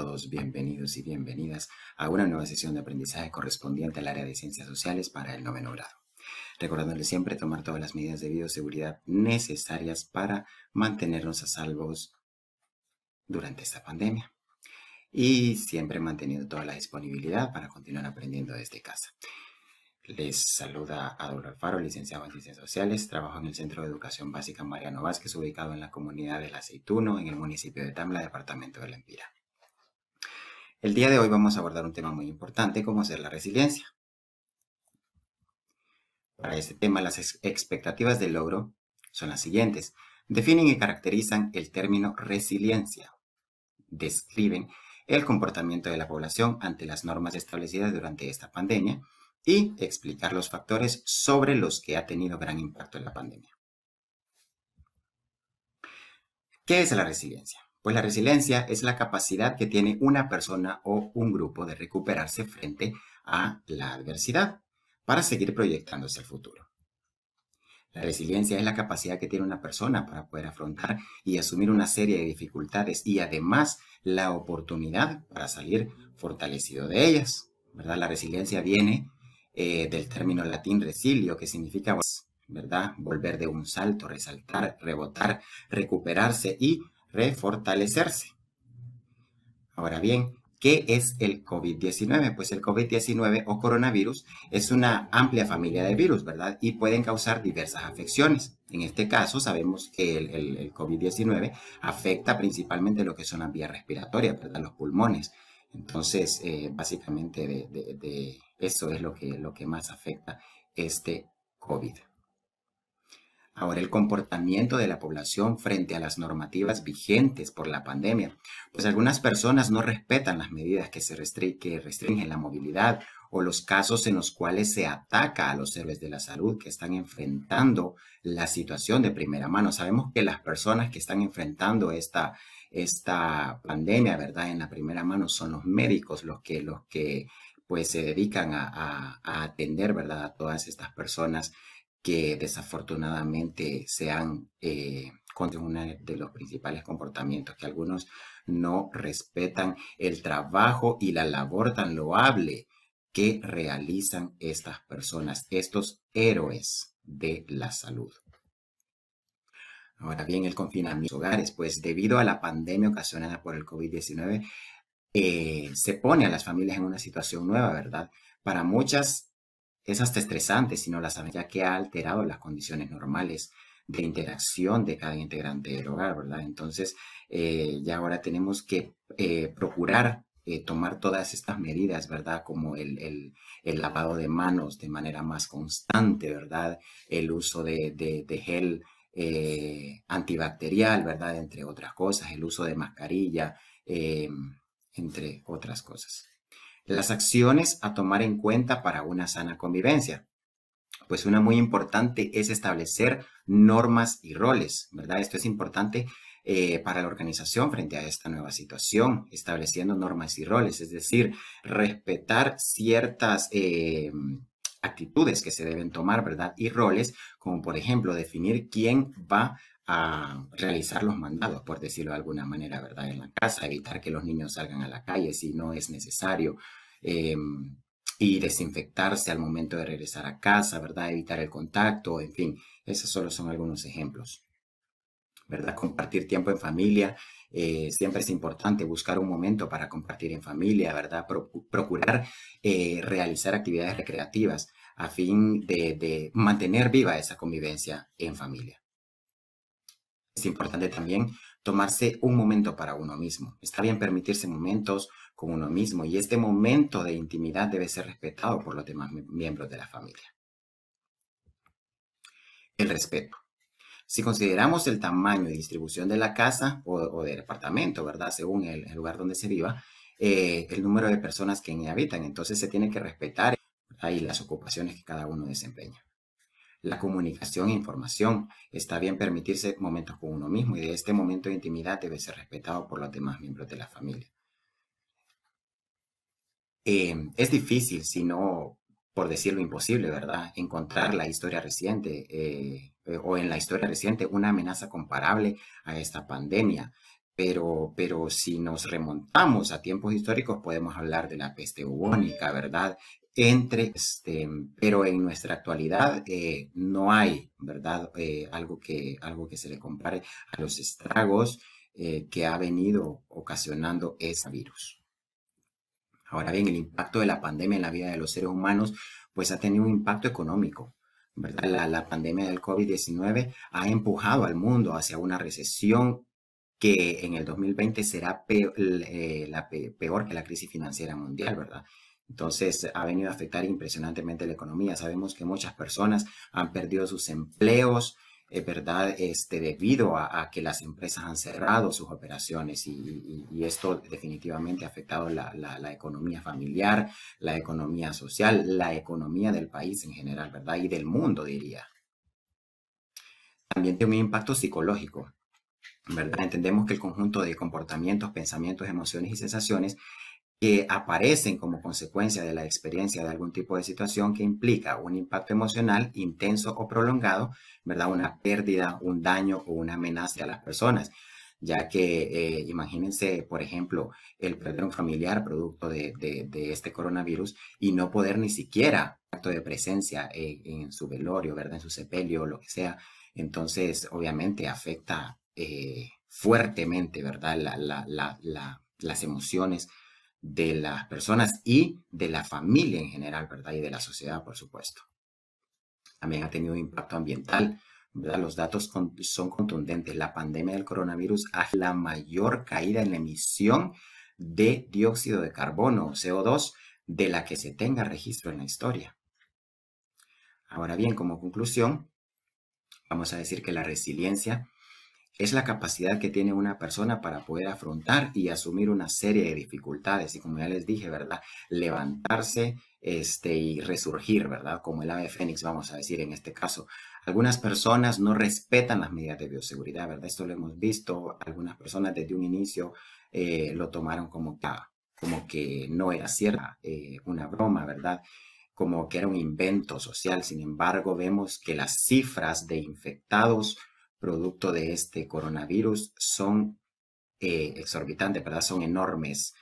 todos bienvenidos y bienvenidas a una nueva sesión de aprendizaje correspondiente al área de ciencias sociales para el noveno grado. Recordándoles siempre tomar todas las medidas de bioseguridad necesarias para mantenernos a salvos durante esta pandemia. Y siempre manteniendo toda la disponibilidad para continuar aprendiendo desde casa. Les saluda Adolfo Alfaro, licenciado en Ciencias Sociales. Trabajo en el Centro de Educación Básica Mariano Vázquez, ubicado en la comunidad del Aceituno, en el municipio de Tamla, departamento de La Empira. El día de hoy vamos a abordar un tema muy importante cómo hacer la resiliencia. Para este tema las expectativas de logro son las siguientes. Definen y caracterizan el término resiliencia. Describen el comportamiento de la población ante las normas establecidas durante esta pandemia y explicar los factores sobre los que ha tenido gran impacto en la pandemia. ¿Qué es la resiliencia? Pues la resiliencia es la capacidad que tiene una persona o un grupo de recuperarse frente a la adversidad para seguir proyectándose el futuro. La resiliencia es la capacidad que tiene una persona para poder afrontar y asumir una serie de dificultades y además la oportunidad para salir fortalecido de ellas. ¿verdad? La resiliencia viene eh, del término latín resilio, que significa ¿verdad? volver de un salto, resaltar, rebotar, recuperarse y refortalecerse. Ahora bien, ¿qué es el COVID-19? Pues el COVID-19 o coronavirus es una amplia familia de virus, ¿verdad? Y pueden causar diversas afecciones. En este caso, sabemos que el, COVID-19 afecta principalmente lo que son las vías respiratorias, ¿verdad? Los pulmones. Entonces, eh, básicamente eso es lo que, lo que más afecta este COVID ahora el comportamiento de la población frente a las normativas vigentes por la pandemia, pues algunas personas no respetan las medidas que, se restringen la movilidad o los casos en los cuales se ataca a los héroes de la salud que están enfrentando la situación de primera mano. Sabemos que las personas que están enfrentando esta, esta pandemia, ¿verdad? En la primera mano son los médicos los que, los que pues se dedican a, a atender, ¿verdad? A todas estas personas que desafortunadamente sean eh, contra uno de los principales comportamientos que algunos no respetan el trabajo y la labor tan loable que realizan estas personas, estos héroes de la salud. Ahora bien, el confinamiento en los hogares, pues debido a la pandemia ocasionada por el COVID-19, eh, se pone a las familias en una situación nueva, ¿verdad? Para muchas es hasta estresante si no la saben, ya que ha alterado las condiciones normales de interacción de cada integrante del hogar, ¿verdad? Entonces, eh, ya ahora tenemos que eh, procurar eh, tomar todas estas medidas, ¿verdad? Como el, lavado de manos de manera más constante, ¿verdad? El uso de, gel antibacterial, ¿verdad? Entre otras cosas, el uso de mascarilla, entre otras cosas. Las acciones a tomar en cuenta para una sana convivencia. Pues una muy importante es establecer normas y roles, ¿verdad? Esto es importante eh, para la organización frente a esta nueva situación, estableciendo normas y roles, es decir, respetar ciertas eh, actitudes que se deben tomar, ¿verdad? Y roles, como por ejemplo definir quién va a realizar los mandados, por decirlo de alguna manera, ¿verdad? En la casa, evitar que los niños salgan a la calle si no es necesario. Em, y desinfectarse al momento de regresar a casa, ¿verdad? Evitar el contacto, en fin, esos solo son algunos ejemplos. ¿Verdad? Compartir tiempo en familia, eh, siempre es importante buscar un momento para compartir en familia, ¿verdad? procurar eh, realizar actividades recreativas a fin de mantener viva esa convivencia en familia es importante también tomarse un momento para uno mismo. Está bien permitirse momentos con uno mismo y este momento de intimidad debe ser respetado por los demás miembros de la familia. El respeto. Si consideramos el tamaño y distribución de la casa o, del departamento, ¿verdad? Según el, lugar donde se viva, eh, el número de personas que en habitan, entonces se tiene que respetar ahí las ocupaciones que cada uno desempeña la comunicación e información. Está bien permitirse momentos con uno mismo y este momento de intimidad debe ser respetado por los demás miembros de la familia. Em, es difícil, si no por decirlo imposible, ¿verdad? Encontrar la historia reciente eh, eh, o en la historia reciente una amenaza comparable a esta pandemia pero, si nos remontamos a tiempos históricos podemos hablar de la peste bubónica, ¿verdad? Entre, este, pero en nuestra actualidad eh, no hay, ¿verdad? Eh, algo, que, algo que se le compare a los estragos eh, que ha venido ocasionando ese virus. Ahora bien, el impacto de la pandemia en la vida de los seres humanos pues ha tenido un impacto económico, ¿verdad? La, la, pandemia del COVID-19 ha empujado al mundo hacia una recesión que en el 2020 será peor, eh, la peor que la crisis financiera mundial, ¿verdad? Entonces ha venido a afectar impresionantemente la economía. Sabemos que muchas personas han perdido sus empleos, eh, ¿verdad? Este, debido a, que las empresas han cerrado sus operaciones y, esto definitivamente ha afectado la, economía familiar, la economía social, la economía del país en general, ¿verdad? Y del mundo, diría. También tiene un impacto psicológico. ¿verdad? Entendemos que el conjunto de comportamientos, pensamientos, emociones y sensaciones que aparecen como consecuencia de la experiencia de algún tipo de situación que implica un impacto emocional intenso o prolongado, ¿verdad? Una pérdida, un daño o una amenaza a las personas, ya que eh, imagínense, por ejemplo, el perder un familiar producto de, este coronavirus y no poder ni siquiera acto de presencia eh, en, su velorio, ¿verdad? En su sepelio, lo que sea. Entonces, obviamente afecta eh, fuertemente, ¿verdad? las emociones de las personas y de la familia en general, ¿verdad? Y de la sociedad, por supuesto. También ha tenido un impacto ambiental, ¿verdad? Los datos son contundentes. La pandemia del coronavirus ha sido la mayor caída en la emisión de dióxido de carbono, CO2, de la que se tenga registro en la historia. Ahora bien, como conclusión, vamos a decir que la resiliencia es la capacidad que tiene una persona para poder afrontar y asumir una serie de dificultades y como ya les dije, ¿verdad? Levantarse este, y resurgir, ¿verdad? Como el ave fénix, vamos a decir en este caso. Algunas personas no respetan las medidas de bioseguridad, ¿verdad? Esto lo hemos visto, algunas personas desde un inicio eh, lo tomaron como que, ah, como que no era cierta, eh, una broma, ¿verdad? Como que era un invento social. Sin embargo, vemos que las cifras de infectados producto de este coronavirus son eh, exorbitantes, ¿verdad? Son enormes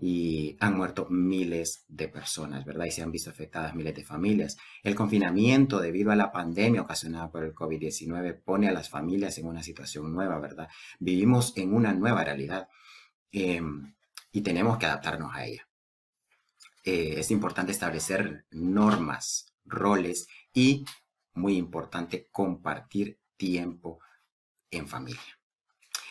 y han muerto miles de personas, ¿verdad? Y se han visto afectadas miles de familias. El confinamiento debido a la pandemia ocasionada por el COVID-19 pone a las familias en una situación nueva, ¿verdad? Vivimos en una nueva realidad em, y tenemos que adaptarnos a ella. Eh, es importante establecer normas, roles y, muy importante, compartir tiempo en familia.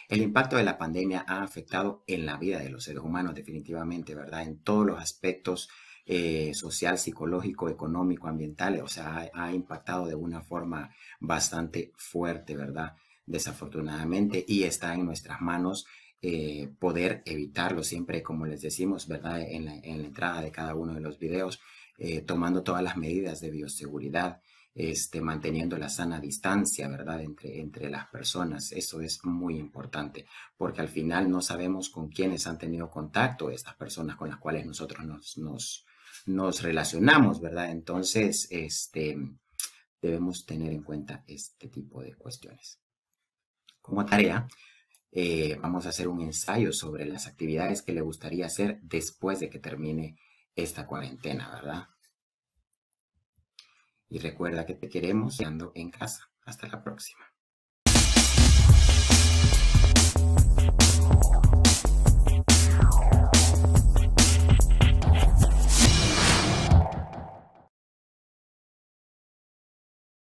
El impacto de la pandemia ha afectado en la vida de los seres humanos definitivamente, ¿verdad? En todos los aspectos eh, social, psicológico, económico, ambiental, o sea, ha, impactado de una forma bastante fuerte, ¿verdad? Desafortunadamente, y está en nuestras manos eh, poder evitarlo siempre, como les decimos, ¿verdad? En la, entrada de cada uno de los videos, eh, tomando todas las medidas de bioseguridad, este, manteniendo la sana distancia, ¿verdad?, entre, entre las personas. Eso es muy importante, porque al final no sabemos con quiénes han tenido contacto estas personas con las cuales nosotros nos, relacionamos, ¿verdad? Entonces, este, debemos tener en cuenta este tipo de cuestiones. Como tarea, eh, vamos a hacer un ensayo sobre las actividades que le gustaría hacer después de que termine esta cuarentena, ¿verdad? Y recuerda que te queremos quedando en casa. Hasta la próxima.